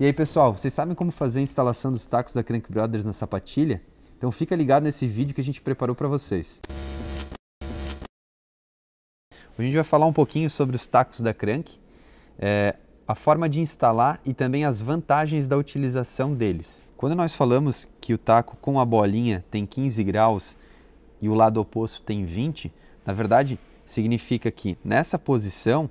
E aí, pessoal, vocês sabem como fazer a instalação dos tacos da Crank Brothers na sapatilha? Então fica ligado nesse vídeo que a gente preparou para vocês. Hoje a gente vai falar um pouquinho sobre os tacos da Crank, é, a forma de instalar e também as vantagens da utilização deles. Quando nós falamos que o taco com a bolinha tem 15 graus e o lado oposto tem 20, na verdade significa que nessa posição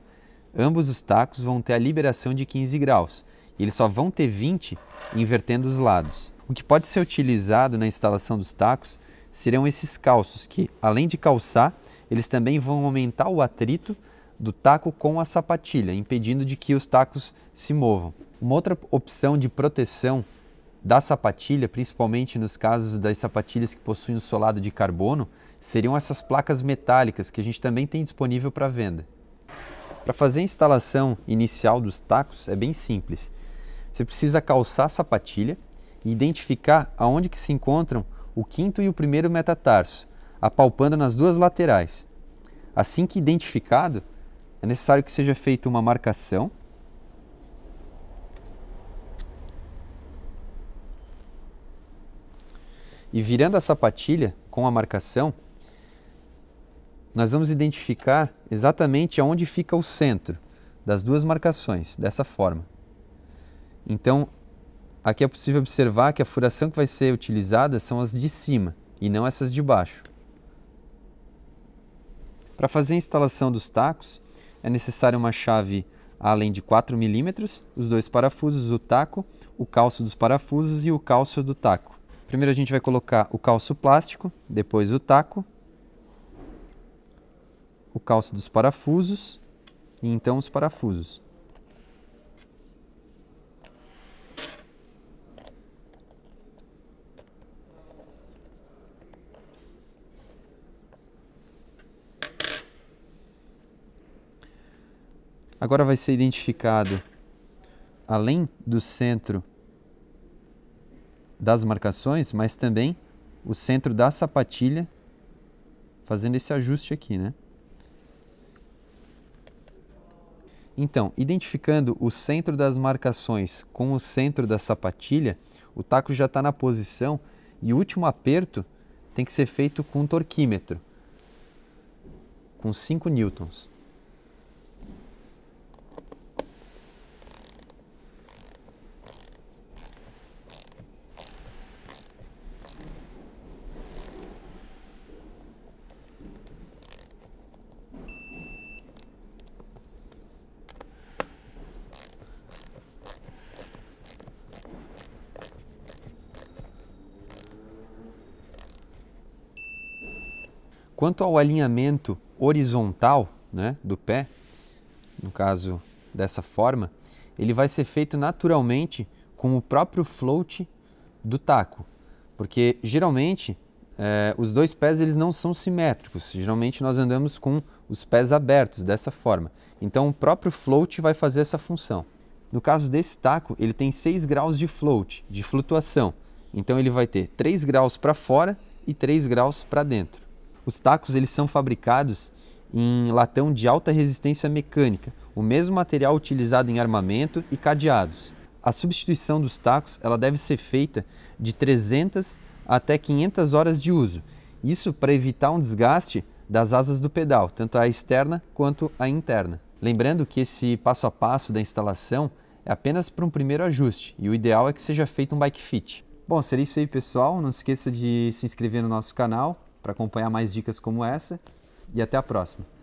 ambos os tacos vão ter a liberação de 15 graus. E eles só vão ter 20 invertendo os lados. O que pode ser utilizado na instalação dos tacos serão esses calços, que além de calçar, eles também vão aumentar o atrito do taco com a sapatilha, impedindo de que os tacos se movam. Uma outra opção de proteção da sapatilha, principalmente nos casos das sapatilhas que possuem um solado de carbono, seriam essas placas metálicas que a gente também tem disponível para venda. Para fazer a instalação inicial dos tacos é bem simples. Você precisa calçar a sapatilha e identificar aonde que se encontram o quinto e o primeiro metatarso, apalpando nas duas laterais. Assim que identificado, é necessário que seja feita uma marcação E virando a sapatilha com a marcação, nós vamos identificar exatamente aonde fica o centro das duas marcações, dessa forma. Então, aqui é possível observar que a furação que vai ser utilizada são as de cima e não essas de baixo. Para fazer a instalação dos tacos, é necessário uma chave além de 4 milímetros, os dois parafusos, o taco, o calço dos parafusos e o calço do taco. Primeiro a gente vai colocar o calço plástico, depois o taco, o calço dos parafusos e então os parafusos. Agora vai ser identificado, além do centro das marcações, mas também o centro da sapatilha, fazendo esse ajuste aqui, né? Então, identificando o centro das marcações com o centro da sapatilha, o taco já está na posição e o último aperto tem que ser feito com um torquímetro, com 5 newtons. Quanto ao alinhamento horizontal né, do pé, no caso dessa forma, ele vai ser feito naturalmente com o próprio float do taco, porque geralmente eh, os dois pés eles não são simétricos. Geralmente nós andamos com os pés abertos dessa forma. Então o próprio float vai fazer essa função. No caso desse taco, ele tem 6 graus de float, de flutuação. Então ele vai ter 3 graus para fora e 3 graus para dentro. Os tacos eles são fabricados em latão de alta resistência mecânica, o mesmo material utilizado em armamento e cadeados. A substituição dos tacos ela deve ser feita de 300 até 500 horas de uso, isso para evitar um desgaste das asas do pedal, tanto a externa quanto a interna. Lembrando que esse passo a passo da instalação é apenas para um primeiro ajuste e o ideal é que seja feito um bike fit. Bom, seria isso aí pessoal, não se esqueça de se inscrever no nosso canal, para acompanhar mais dicas como essa e até a próxima.